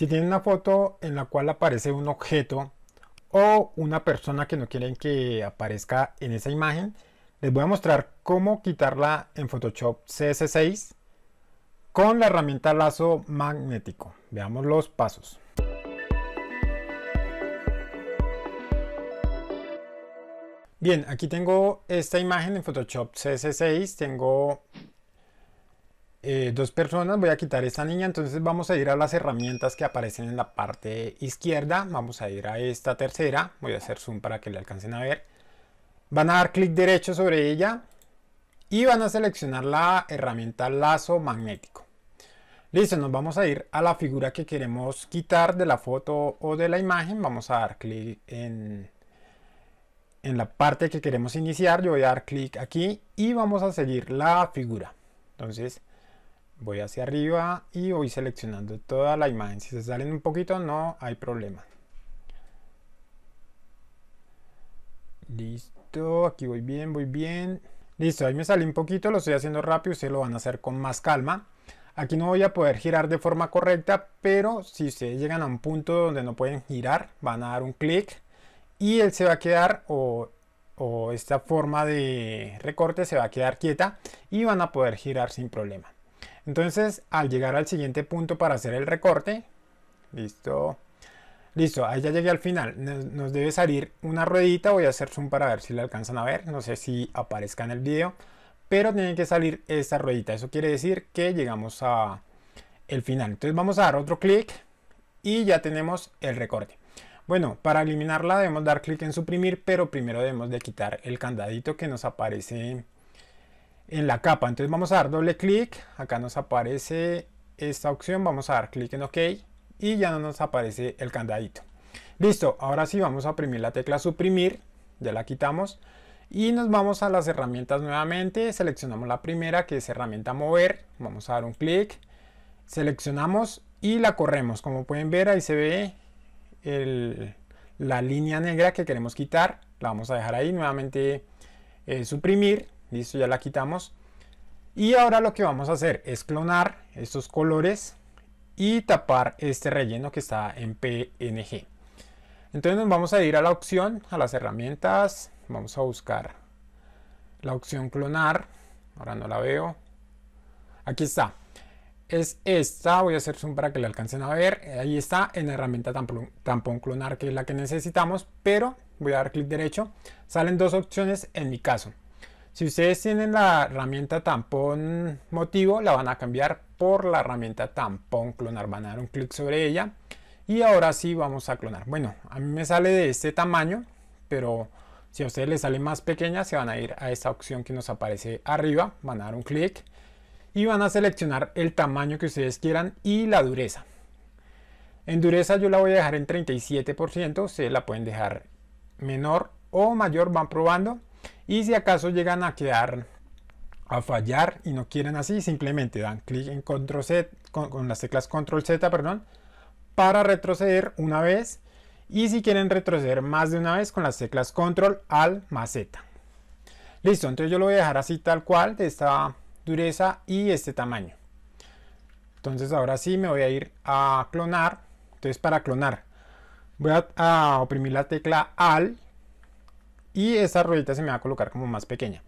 Si tienen una foto en la cual aparece un objeto o una persona que no quieren que aparezca en esa imagen, les voy a mostrar cómo quitarla en Photoshop CS6 con la herramienta lazo magnético. Veamos los pasos. Bien, aquí tengo esta imagen en Photoshop CS6, tengo eh, dos personas, voy a quitar esta niña, entonces vamos a ir a las herramientas que aparecen en la parte izquierda, vamos a ir a esta tercera, voy a hacer zoom para que le alcancen a ver, van a dar clic derecho sobre ella y van a seleccionar la herramienta lazo magnético. Listo, nos vamos a ir a la figura que queremos quitar de la foto o de la imagen, vamos a dar clic en, en la parte que queremos iniciar, yo voy a dar clic aquí y vamos a seguir la figura. Entonces, voy hacia arriba y voy seleccionando toda la imagen si se salen un poquito no hay problema listo aquí voy bien voy bien listo ahí me salí un poquito lo estoy haciendo rápido ustedes lo van a hacer con más calma aquí no voy a poder girar de forma correcta pero si ustedes llegan a un punto donde no pueden girar van a dar un clic y él se va a quedar o, o esta forma de recorte se va a quedar quieta y van a poder girar sin problema entonces, al llegar al siguiente punto para hacer el recorte, listo, listo, ahí ya llegué al final. Nos, debe salir una ruedita, voy a hacer zoom para ver si la alcanzan a ver, no sé si aparezca en el video, pero tiene que salir esta ruedita. Eso quiere decir que llegamos a el final. Entonces vamos a dar otro clic y ya tenemos el recorte. Bueno, para eliminarla debemos dar clic en suprimir, pero primero debemos de quitar el candadito que nos aparece en la capa. Entonces vamos a dar doble clic, acá nos aparece esta opción, vamos a dar clic en OK y ya no nos aparece el candadito. Listo, ahora sí vamos a oprimir la tecla suprimir, ya la quitamos y nos vamos a las herramientas nuevamente, seleccionamos la primera que es herramienta mover, vamos a dar un clic, seleccionamos y la corremos, como pueden ver ahí se ve la línea negra que queremos quitar, la vamos a dejar ahí, nuevamente eh, suprimir, Listo, ya la quitamos. Y ahora lo que vamos a hacer es clonar estos colores y tapar este relleno que está en PNG. Entonces nos vamos a ir a la opción, a las herramientas, vamos a buscar la opción clonar, ahora no la veo, aquí está, es esta, voy a hacer zoom para que le alcancen a ver, ahí está en la herramienta tampón, tampón clonar que es la que necesitamos, pero voy a dar clic derecho, salen dos opciones en mi caso, si ustedes tienen la herramienta tampón motivo, la van a cambiar por la herramienta tampón clonar. Van a dar un clic sobre ella. Y ahora sí vamos a clonar. Bueno, a mí me sale de este tamaño, pero si a ustedes les sale más pequeña, se van a ir a esta opción que nos aparece arriba. Van a dar un clic y van a seleccionar el tamaño que ustedes quieran y la dureza. En dureza yo la voy a dejar en 37%, ustedes la pueden dejar menor o mayor, van probando. Y si acaso llegan a quedar a fallar y no quieren así, simplemente dan clic en control Z, con, las teclas control Z, perdón, para retroceder una vez. Y si quieren retroceder más de una vez con las teclas control al más Z. Listo, entonces yo lo voy a dejar así tal cual, de esta dureza y este tamaño. Entonces ahora sí me voy a ir a clonar. Entonces para clonar voy a, a oprimir la tecla AL y esta ruedita se me va a colocar como más pequeña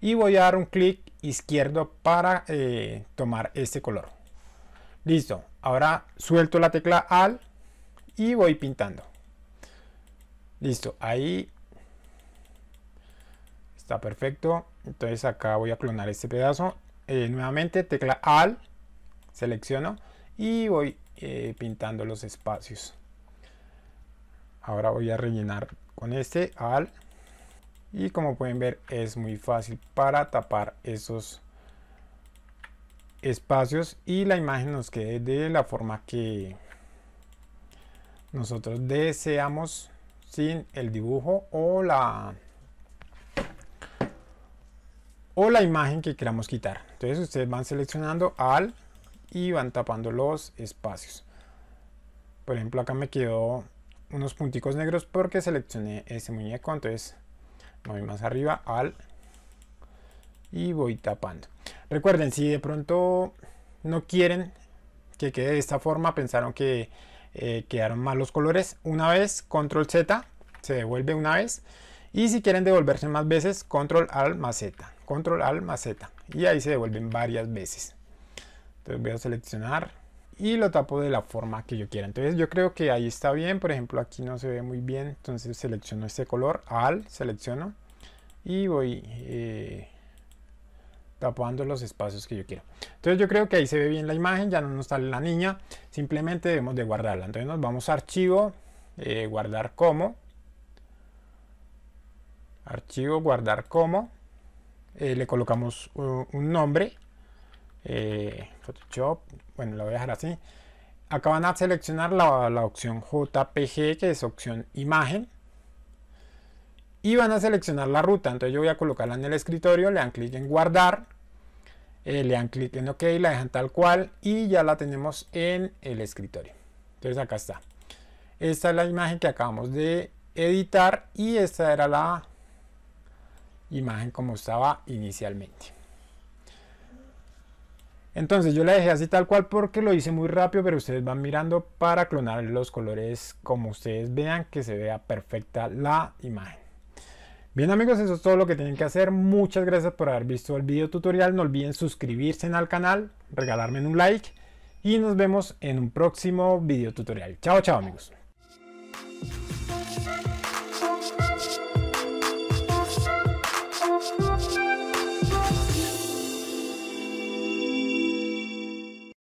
y voy a dar un clic izquierdo para eh, tomar este color listo ahora suelto la tecla al y voy pintando listo ahí está perfecto entonces acá voy a clonar este pedazo eh, nuevamente tecla al selecciono y voy eh, pintando los espacios ahora voy a rellenar con este al y como pueden ver es muy fácil para tapar esos espacios y la imagen nos quede de la forma que nosotros deseamos sin el dibujo o la o la imagen que queramos quitar entonces ustedes van seleccionando al y van tapando los espacios por ejemplo acá me quedó unos punticos negros porque seleccioné ese muñeco entonces voy más arriba al y voy tapando recuerden si de pronto no quieren que quede de esta forma pensaron que eh, quedaron mal los colores una vez control z se devuelve una vez y si quieren devolverse más veces control al más z control al más z y ahí se devuelven varias veces entonces voy a seleccionar y lo tapo de la forma que yo quiera. Entonces yo creo que ahí está bien, por ejemplo aquí no se ve muy bien, entonces selecciono este color, al, selecciono y voy eh, tapando los espacios que yo quiera. Entonces yo creo que ahí se ve bien la imagen, ya no nos sale la niña, simplemente debemos de guardarla. Entonces nos vamos a archivo, eh, guardar como, archivo, guardar como, eh, le colocamos uh, un nombre eh, Photoshop, bueno, lo voy a dejar así. Acá van a seleccionar la, opción JPG, que es opción imagen. Y van a seleccionar la ruta. Entonces yo voy a colocarla en el escritorio, le dan clic en guardar. Eh, le dan clic en OK, la dejan tal cual y ya la tenemos en el escritorio. Entonces acá está. Esta es la imagen que acabamos de editar y esta era la imagen como estaba inicialmente. Entonces yo la dejé así tal cual porque lo hice muy rápido, pero ustedes van mirando para clonar los colores como ustedes vean que se vea perfecta la imagen. Bien amigos, eso es todo lo que tienen que hacer. Muchas gracias por haber visto el video tutorial. No olviden suscribirse al canal, regalarme un like y nos vemos en un próximo video tutorial. Chao, chao amigos.